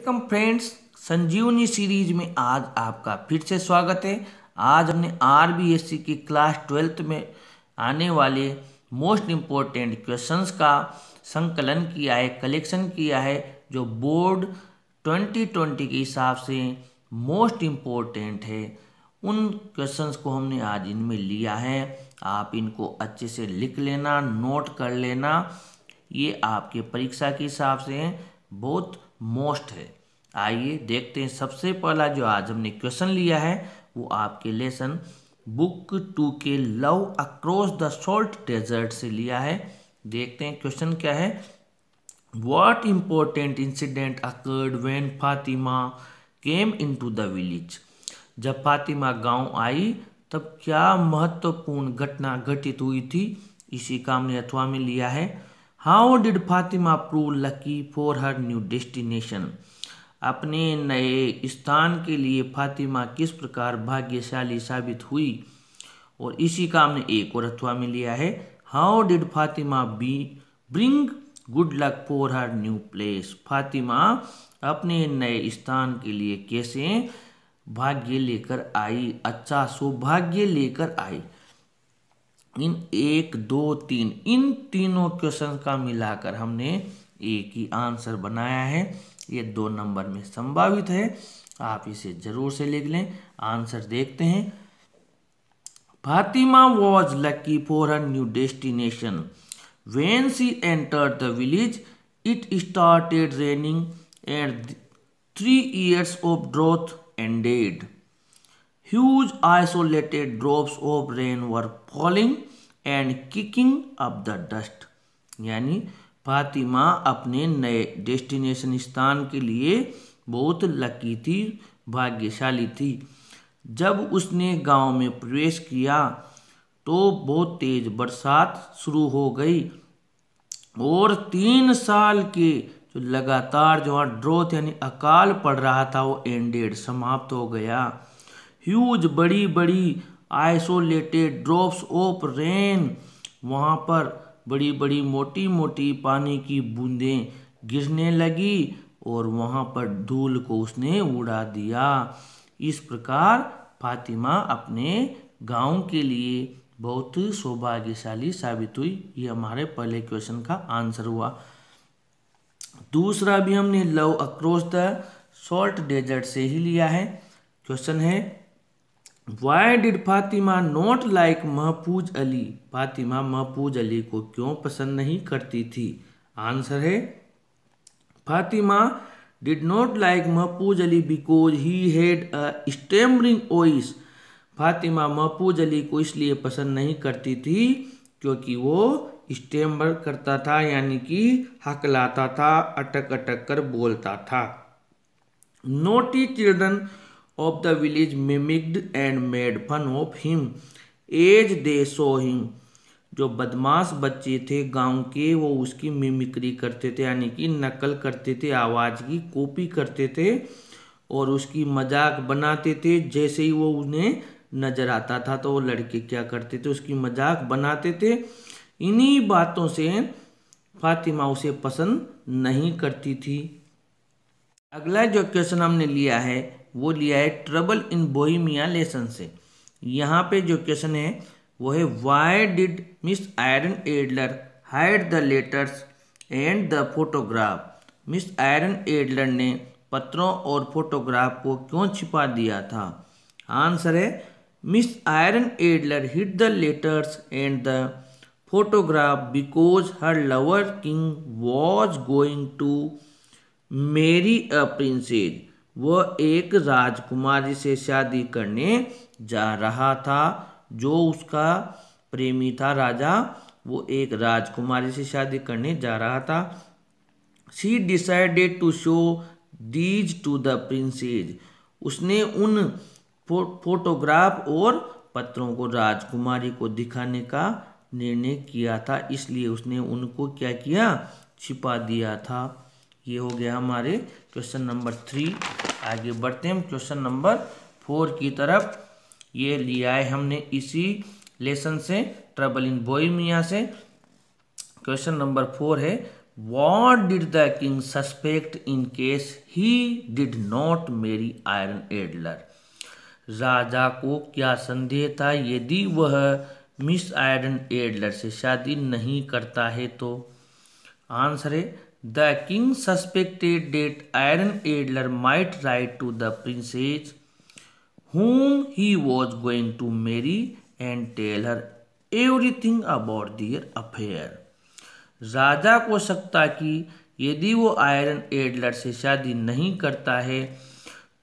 Welcome friends संजीवनी series में आज आपका फिर से स्वागत है आज हमने आर बी एस सी की क्लास ट्वेल्थ में आने वाले मोस्ट इम्पोर्टेंट क्वेश्चंस का संकलन किया है कलेक्शन किया है जो बोर्ड 2020 के हिसाब से मोस्ट इम्पोर्टेंट है उन क्वेश्चंस को हमने आज इनमें लिया है आप इनको अच्छे से लिख लेना नोट कर लेना ये आपके परीक्षा के हिसाब से बहुत मोस्ट है आइए देखते हैं सबसे पहला जो आज हमने क्वेश्चन लिया है वो आपके लेसन बुक टू के love across the salt desert से लिया है देखते हैं क्वेश्चन क्या है what important incident occurred when Fatima came in to the village जब फातिमा गांव आई तब क्या महत्वपूर्ण घटना घटित हुई थी इसी काम ने अथवा में लिया है how did Fatima prove lucky for her new destination अपने नए स्थान के लिए फातिमा किस प्रकार भाग्यशाली साबित हुई और इसी का हमने एक और अथवा में लिया है how did Fatima be bring good luck for her new place Fatima अपने नए स्थान के लिए कैसे भाग्य लेकर आई अच्छा सौभाग्य लेकर आई इन एक दो तीन इन तीनों क्वेश्चन का मिलाकर हमने एक ही आंसर बनाया है ये दो नंबर में संभावित है आप इसे जरूर से लिख लें आंसर देखते हैं Fatima was lucky for her new destination when she enter the village it started raining and three years of drought ended huge isolated drops of rain were falling and kicking up the dust यानी फातिमा अपने नए destination स्थान के लिए बहुत lucky थी भाग्यशाली थी जब उसने गांव में प्रवेश किया तो बहुत तेज बरसात शुरू हो गई और तीन साल के जो लगातार जो ड्रोथ यानी अकाल पड़ रहा था वो एंडेड समाप्त हो गया ह्यूज बड़ी बड़ी आइसोलेटेड ड्रॉप्स ऑफ रेन वहाँ पर बड़ी बड़ी मोटी मोटी पानी की बूंदें गिरने लगी और वहाँ पर धूल को उसने उड़ा दिया इस प्रकार फातिमा अपने गांव के लिए बहुत सौभाग्यशाली साबित हुई ये हमारे पहले क्वेश्चन का आंसर हुआ दूसरा भी हमने love across the salt desert से ही लिया है क्वेश्चन है why did Fatima not like Mahfuz Ali Fatima Mahfuz Ali को क्यों पसंद नहीं करती थी आंसर है Fatima did not like Mahfuz Ali because he had a stammering voice Fatima Mahfuz Ali को इसलिए पसंद नहीं करती थी क्योंकि वो स्टेमर करता था यानी कि हकलाता था अटक अटक कर बोलता था naughty children of the village mimicked and made fun of him as they saw him जो बदमाश बच्चे थे गांव के वो उसकी मिमिक्री करते थे यानी कि नकल करते थे आवाज़ की कॉपी करते थे और उसकी मजाक बनाते थे जैसे ही वो उन्हें नज़र आता था तो वो लड़के क्या करते थे उसकी मजाक बनाते थे इन्हीं बातों से फातिमा उसे पसंद नहीं करती थी अगला जो क्वेश्चन हमने लिया है वो लिया है ट्रबल इन बोहिमिया लेसन से यहाँ पे जो क्वेश्चन है वो है why did miss Irene Adler hide the letters and the photograph miss Irene Adler ने पत्रों और फोटोग्राफ को क्यों छिपा दिया था आंसर है miss Irene Adler hid the letters and the photograph because her lover king was going to marry a princess वो एक राजकुमारी से शादी करने जा रहा था जो उसका प्रेमी था राजा वो एक राजकुमारी से शादी करने जा रहा था she decided to show these to the princess उसने उन फो, फोटोग्राफ और पत्रों को राजकुमारी को दिखाने का निर्णय किया था इसलिए उसने उनको क्या किया छिपा दिया था ये हो गया हमारे क्वेश्चन नंबर थ्री आगे बढ़ते हैं क्वेश्चन नंबर फोर की तरफ ये लिया है हमने इसी लेसन से ट्रबल इन बोईमिया से क्वेश्चन नंबर फोर है what did the king suspect in case he did not marry Irene Adler राजा को क्या संदेह था यदि वह मिस आयरन एडलर से शादी नहीं करता है तो आंसर है the king suspected that Irene Adler might write to the princess whom he was going to marry and tell her everything about their affair राजा को सकता कि यदि वो आयरन एडलर से शादी नहीं करता है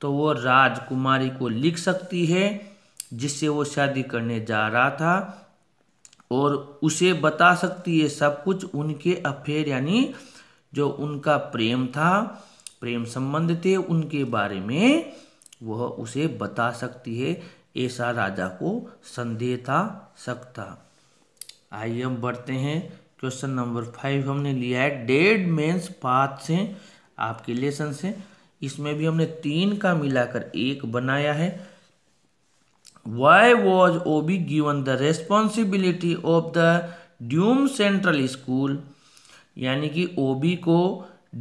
तो वो राजकुमारी को लिख सकती है जिससे वो शादी करने जा रहा था और उसे बता सकती है सब कुछ उनके अफेयर यानी जो उनका प्रेम था प्रेम संबंध थे उनके बारे में वह उसे बता सकती है ऐसा राजा को संदेह था सकता आइए हम बढ़ते हैं क्वेश्चन नंबर फाइव हमने लिया है डेड मेन्स पाथ से आपके लेसन से इसमें भी हमने तीन का मिलाकर एक बनाया है why was Obi given the responsibility of the Ndume central school यानी कि ओबी को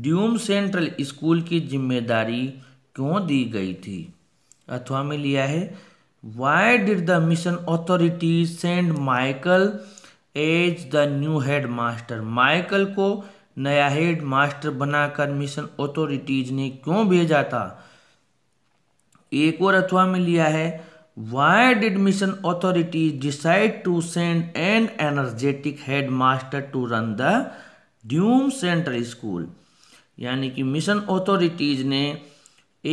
ड्यूम सेंट्रल स्कूल की जिम्मेदारी क्यों दी गई थी अथवा में लिया है why did the mission authority send Michael as the new headmaster Michael को नया हेड मास्टर बनाकर मिशन ऑथोरिटीज ने क्यों भेजा था एक और अथवा में लिया है why did mission authorities decide to send an energetic headmaster to run the Ndume central school यानी कि मिशन अथॉरिटीज़ ने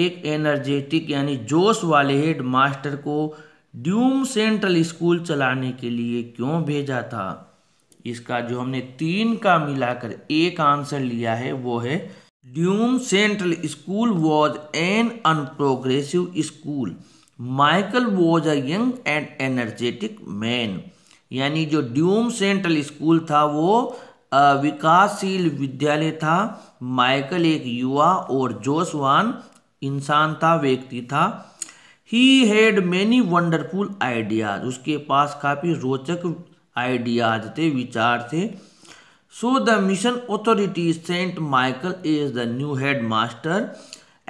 एक एनर्जेटिक यानी जोश वाले हेड मास्टर को ड्यूम सेंट्रल स्कूल चलाने के लिए क्यों भेजा था इसका जो हमने तीन का मिलाकर एक आंसर लिया है वो है Ndume central school was an unprogressive school Michael was a young and energetic man यानी जो ड्यूम सेंट्रल स्कूल था वो विकासशील विद्यालय था माइकल एक युवा और जोशवान इंसान था व्यक्ति था he had many wonderful ideas उसके पास काफ़ी रोचक आइडियाज थे विचार थे so the mission authority sent Michael as the new headmaster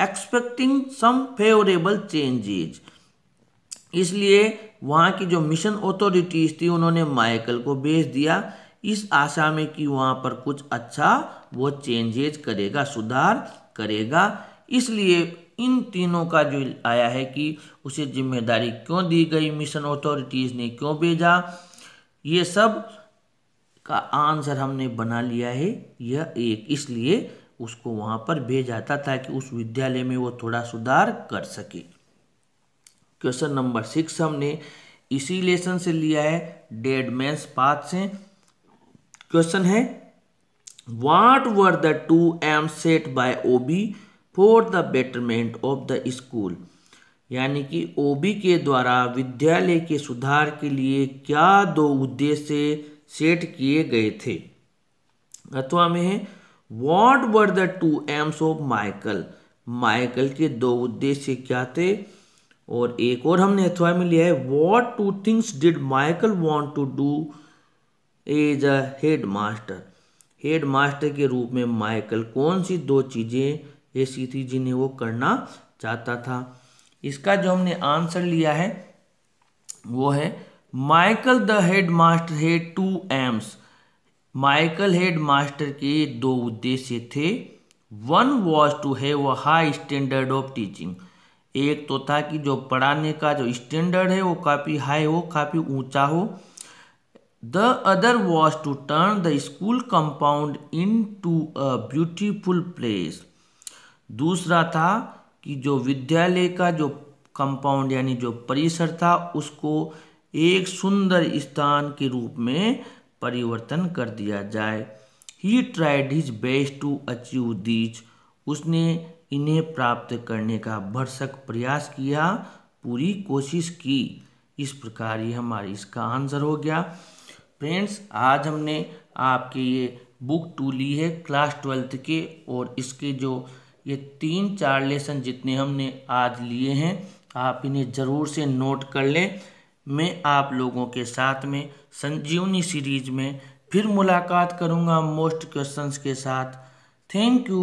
expecting some favourable changes इसलिए वहाँ की जो मिशन अथॉरिटीज थी उन्होंने माइकल को भेज दिया इस आशा में कि वहाँ पर कुछ अच्छा वो चेंजेज करेगा सुधार करेगा इसलिए इन तीनों का जो आया है कि उसे जिम्मेदारी क्यों दी गई मिशन अथॉरिटीज़ ने क्यों भेजा ये सब का आंसर हमने बना लिया है यह एक इसलिए उसको वहाँ पर भेजा था ताकि उस विद्यालय में वो थोड़ा सुधार कर सके क्वेश्चन नंबर सिक्स हमने इसी लेसन से लिया है डेड मैंस पाथ से क्वेश्चन है what were the two aim set by Obi for the betterment of the school यानी कि ओबी के द्वारा विद्यालय के सुधार के लिए क्या दो उद्देश्य सेट किए गए थे अथवा में है what were the two aims of Michael Michael के दो उद्देश्य क्या थे और एक और हमने अथवा में लिया है what two things did Michael want to do as a headmaster headmaster के रूप में माइकल कौन सी दो चीज़ें ऐसी थी जिन्हें वो करना चाहता था इसका जो हमने आंसर लिया है वो है माइकल द हेड मास्टर है two aims Michael headmaster के दो उद्देश्य थे one was to have a high standard of teaching एक तो था कि जो पढ़ाने का जो स्टैंडर्ड है वो काफ़ी हाई हो काफ़ी ऊंचा हो The other was to turn the school compound into a beautiful place. दूसरा था कि जो विद्यालय का जो कंपाउंड यानी जो परिसर था उसको एक सुंदर स्थान के रूप में परिवर्तन कर दिया जाए he tried his best to achieve these उसने इन्हें प्राप्त करने का भरसक प्रयास किया पूरी कोशिश की इस प्रकार ये हमारी इसका आंसर हो गया फ्रेंड्स आज हमने आपके ये बुक टू ली है क्लास ट्वेल्थ के और इसके जो ये तीन चार लेसन जितने हमने आज लिए हैं आप इन्हें ज़रूर से नोट कर लें मैं आप लोगों के साथ में संजीवनी सीरीज में फिर मुलाकात करूँगा मोस्ट क्वेश्चंस के साथ थैंक यू